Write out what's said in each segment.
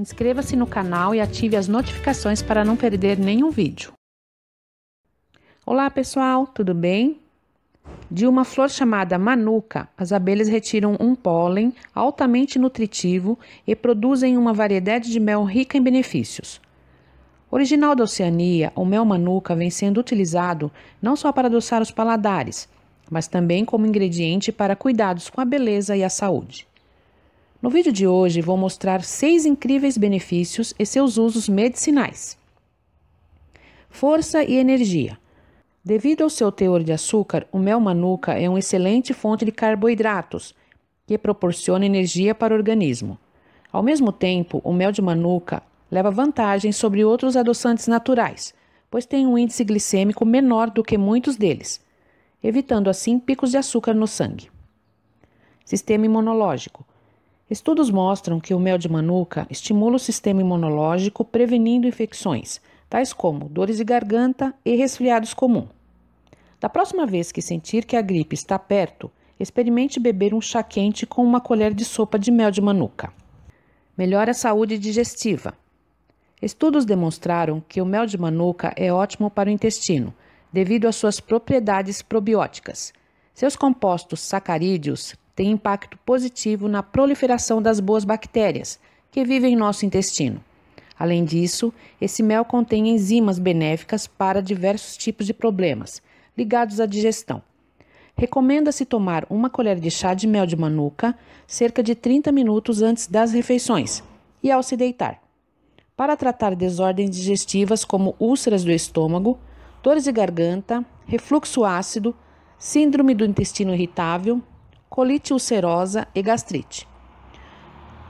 Inscreva-se no canal e ative as notificações para não perder nenhum vídeo. Olá pessoal, tudo bem? De uma flor chamada manuca, as abelhas retiram um pólen altamente nutritivo e produzem uma variedade de mel rica em benefícios. Original da Oceania, o mel manuca vem sendo utilizado não só para adoçar os paladares, mas também como ingrediente para cuidados com a beleza e a saúde. No vídeo de hoje, vou mostrar seis incríveis benefícios e seus usos medicinais. Força e energia. Devido ao seu teor de açúcar, o mel manuka é uma excelente fonte de carboidratos, que proporciona energia para o organismo. Ao mesmo tempo, o mel de manuka leva vantagem sobre outros adoçantes naturais, pois tem um índice glicêmico menor do que muitos deles, evitando assim picos de açúcar no sangue. Sistema imunológico. Estudos mostram que o mel de manuka estimula o sistema imunológico, prevenindo infecções, tais como dores de garganta e resfriados comum. Da próxima vez que sentir que a gripe está perto, experimente beber um chá quente com uma colher de sopa de mel de manuka. Melhora a saúde digestiva. Estudos demonstraram que o mel de manuka é ótimo para o intestino, devido às suas propriedades probióticas. Seus compostos sacarídeos tem impacto positivo na proliferação das boas bactérias que vivem em nosso intestino. Além disso, esse mel contém enzimas benéficas para diversos tipos de problemas ligados à digestão. Recomenda-se tomar uma colher de chá de mel de manuka cerca de 30 minutos antes das refeições e ao se deitar. Para tratar desordens digestivas como úlceras do estômago, dores de garganta, refluxo ácido, síndrome do intestino irritável, colite ulcerosa e gastrite.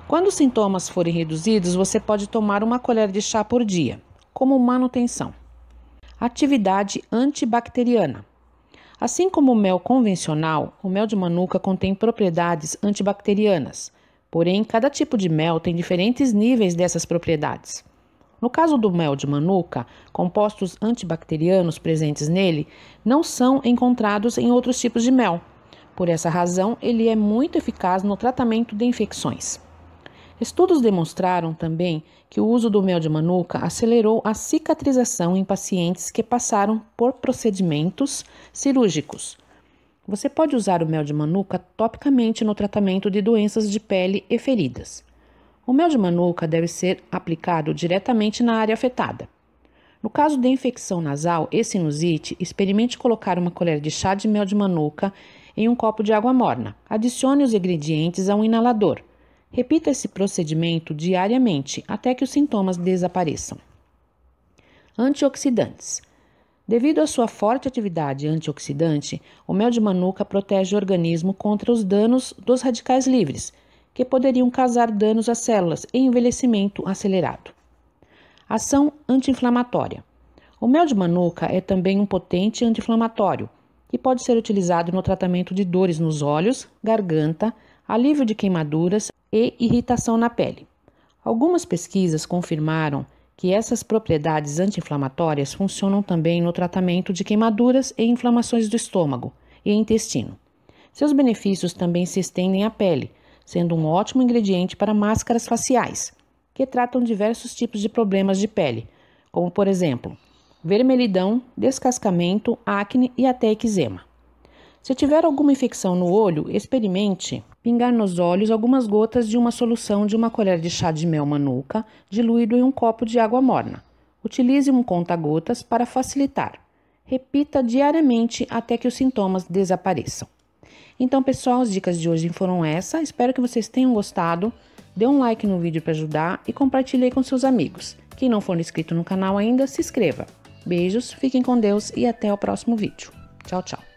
Quando os sintomas forem reduzidos, você pode tomar uma colher de chá por dia, como manutenção. Atividade antibacteriana. Assim como o mel convencional, o mel de manuka contém propriedades antibacterianas. Porém, cada tipo de mel tem diferentes níveis dessas propriedades. No caso do mel de manuka, compostos antibacterianos presentes nele não são encontrados em outros tipos de mel. Por essa razão, ele é muito eficaz no tratamento de infecções. Estudos demonstraram também que o uso do mel de manuka acelerou a cicatrização em pacientes que passaram por procedimentos cirúrgicos. Você pode usar o mel de manuka topicamente no tratamento de doenças de pele e feridas. O mel de manuka deve ser aplicado diretamente na área afetada. No caso de infecção nasal e sinusite, experimente colocar uma colher de chá de mel de manuka em um copo de água morna. Adicione os ingredientes a um inalador. Repita esse procedimento diariamente até que os sintomas desapareçam. Antioxidantes. Devido à sua forte atividade antioxidante, o mel de manuka protege o organismo contra os danos dos radicais livres, que poderiam causar danos às células e envelhecimento acelerado. Ação anti-inflamatória. O mel de manuka é também um potente anti-inflamatório que pode ser utilizado no tratamento de dores nos olhos, garganta, alívio de queimaduras e irritação na pele. Algumas pesquisas confirmaram que essas propriedades anti-inflamatórias funcionam também no tratamento de queimaduras e inflamações do estômago e intestino. Seus benefícios também se estendem à pele, sendo um ótimo ingrediente para máscaras faciais, que tratam diversos tipos de problemas de pele, como por exemplo, vermelhidão, descascamento, acne e até eczema. Se tiver alguma infecção no olho, experimente pingar nos olhos algumas gotas de uma solução de uma colher de chá de mel manuca diluído em um copo de água morna. Utilize um conta-gotas para facilitar. Repita diariamente até que os sintomas desapareçam. Então, pessoal, as dicas de hoje foram essa. Espero que vocês tenham gostado. Dê um like no vídeo para ajudar e compartilhe com seus amigos. Quem não for inscrito no canal ainda, se inscreva. Beijos, fiquem com Deus e até o próximo vídeo. Tchau, tchau.